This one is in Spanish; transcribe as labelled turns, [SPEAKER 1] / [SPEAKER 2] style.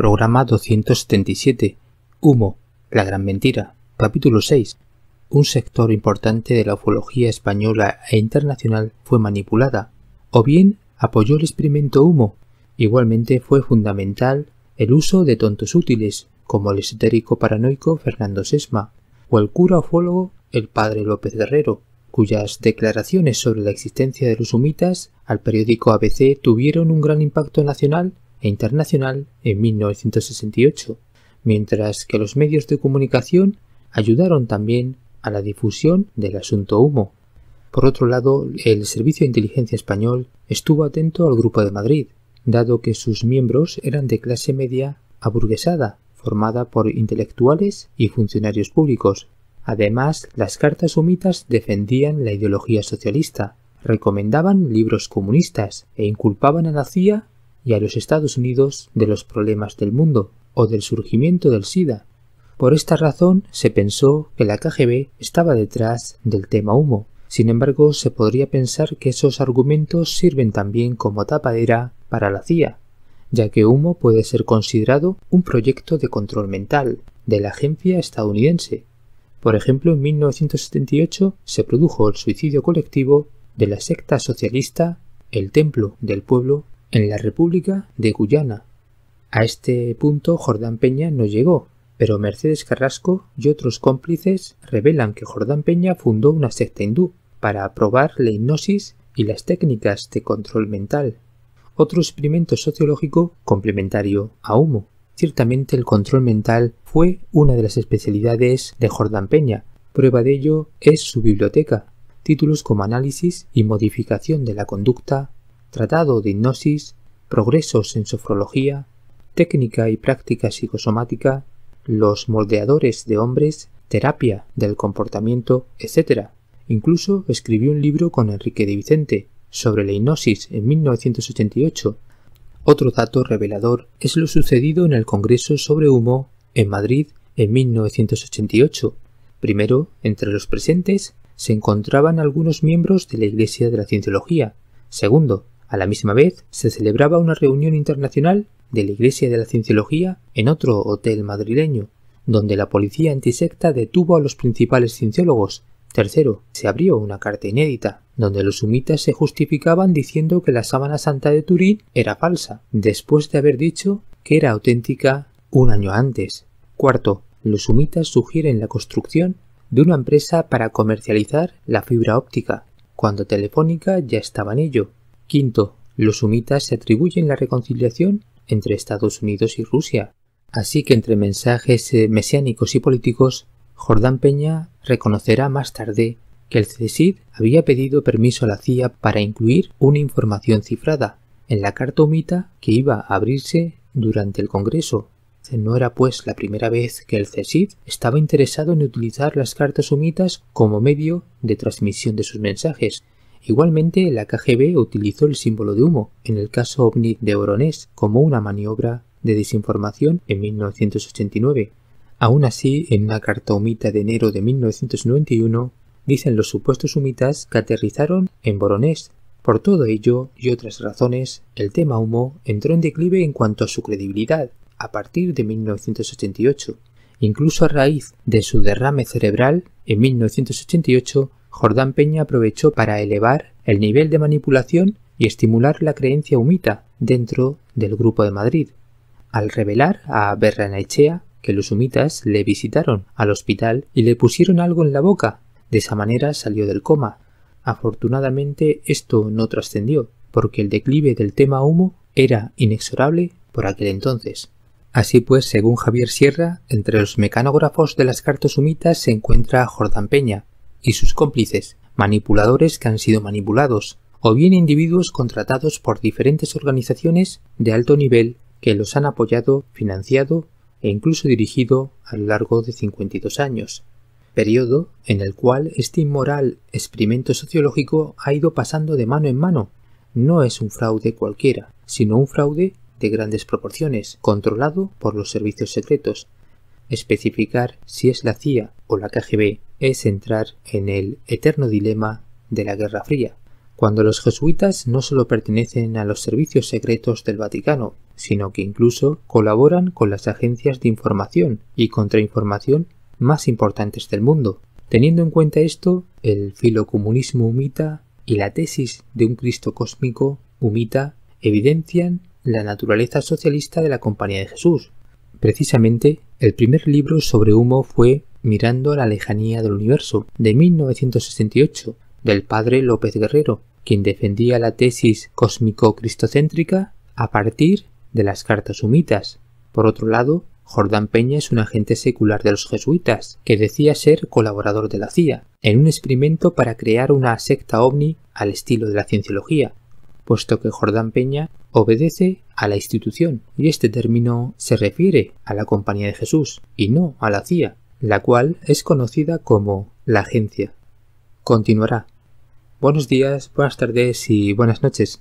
[SPEAKER 1] Programa 277. Humo. La gran mentira. Capítulo 6. Un sector importante de la ufología española e internacional fue manipulada, o bien apoyó el experimento humo. Igualmente fue fundamental el uso de tontos útiles, como el esotérico paranoico Fernando Sesma, o el cura ufólogo el padre López Guerrero, cuyas declaraciones sobre la existencia de los humitas al periódico ABC tuvieron un gran impacto nacional e internacional en 1968, mientras que los medios de comunicación ayudaron también a la difusión del asunto humo. Por otro lado, el Servicio de Inteligencia Español estuvo atento al Grupo de Madrid, dado que sus miembros eran de clase media aburguesada, formada por intelectuales y funcionarios públicos. Además, las cartas humitas defendían la ideología socialista, recomendaban libros comunistas e inculpaban a la CIA y a los Estados Unidos de los problemas del mundo o del surgimiento del SIDA. Por esta razón se pensó que la KGB estaba detrás del tema humo. Sin embargo, se podría pensar que esos argumentos sirven también como tapadera para la CIA, ya que humo puede ser considerado un proyecto de control mental de la agencia estadounidense. Por ejemplo, en 1978 se produjo el suicidio colectivo de la secta socialista El Templo del Pueblo en la República de Guyana. A este punto Jordán Peña no llegó, pero Mercedes Carrasco y otros cómplices revelan que Jordán Peña fundó una secta hindú para probar la hipnosis y las técnicas de control mental. Otro experimento sociológico complementario a Humo. Ciertamente el control mental fue una de las especialidades de Jordán Peña. Prueba de ello es su biblioteca, títulos como Análisis y Modificación de la Conducta tratado de hipnosis, progresos en sofrología, técnica y práctica psicosomática, los moldeadores de hombres, terapia del comportamiento, etc. Incluso escribió un libro con Enrique de Vicente sobre la hipnosis en 1988. Otro dato revelador es lo sucedido en el Congreso sobre Humo en Madrid en 1988. Primero, entre los presentes se encontraban algunos miembros de la Iglesia de la Cienciología. Segundo, a la misma vez, se celebraba una reunión internacional de la Iglesia de la Cienciología en otro hotel madrileño, donde la policía antisecta detuvo a los principales cienciólogos. Tercero, se abrió una carta inédita, donde los sumitas se justificaban diciendo que la sábana santa de Turín era falsa, después de haber dicho que era auténtica un año antes. Cuarto, los sumitas sugieren la construcción de una empresa para comercializar la fibra óptica, cuando Telefónica ya estaba en ello, Quinto, los sumitas se atribuyen la reconciliación entre Estados Unidos y Rusia. Así que entre mensajes eh, mesiánicos y políticos, Jordán Peña reconocerá más tarde que el CSID había pedido permiso a la CIA para incluir una información cifrada en la carta humita que iba a abrirse durante el Congreso. Eh, no era pues la primera vez que el CSID estaba interesado en utilizar las cartas humitas como medio de transmisión de sus mensajes, Igualmente, la KGB utilizó el símbolo de humo, en el caso ovni de Boronés como una maniobra de desinformación en 1989. Aún así, en una carta humita de enero de 1991, dicen los supuestos humitas que aterrizaron en Boronés. Por todo ello y otras razones, el tema humo entró en declive en cuanto a su credibilidad a partir de 1988. Incluso a raíz de su derrame cerebral, en 1988 Jordán Peña aprovechó para elevar el nivel de manipulación y estimular la creencia humita dentro del Grupo de Madrid, al revelar a echea que los humitas le visitaron al hospital y le pusieron algo en la boca. De esa manera salió del coma. Afortunadamente esto no trascendió, porque el declive del tema humo era inexorable por aquel entonces. Así pues, según Javier Sierra, entre los mecanógrafos de las cartas humitas se encuentra Jordán Peña, y sus cómplices, manipuladores que han sido manipulados, o bien individuos contratados por diferentes organizaciones de alto nivel que los han apoyado, financiado e incluso dirigido a lo largo de 52 años, periodo en el cual este inmoral experimento sociológico ha ido pasando de mano en mano. No es un fraude cualquiera, sino un fraude de grandes proporciones, controlado por los servicios secretos. Especificar si es la CIA o la KGB es entrar en el eterno dilema de la Guerra Fría, cuando los jesuitas no solo pertenecen a los servicios secretos del Vaticano, sino que incluso colaboran con las agencias de información y contrainformación más importantes del mundo. Teniendo en cuenta esto, el filocomunismo humita y la tesis de un Cristo cósmico humita evidencian la naturaleza socialista de la Compañía de Jesús. Precisamente, el primer libro sobre humo fue Mirando a la lejanía del universo, de 1968, del padre López Guerrero, quien defendía la tesis cósmico-cristocéntrica a partir de las cartas sumitas. Por otro lado, Jordán Peña es un agente secular de los jesuitas, que decía ser colaborador de la CIA, en un experimento para crear una secta ovni al estilo de la cienciología, puesto que Jordán Peña obedece a la institución, y este término se refiere a la Compañía de Jesús, y no a la CIA, la cual es conocida como la agencia. Continuará. Buenos días, buenas tardes y buenas noches.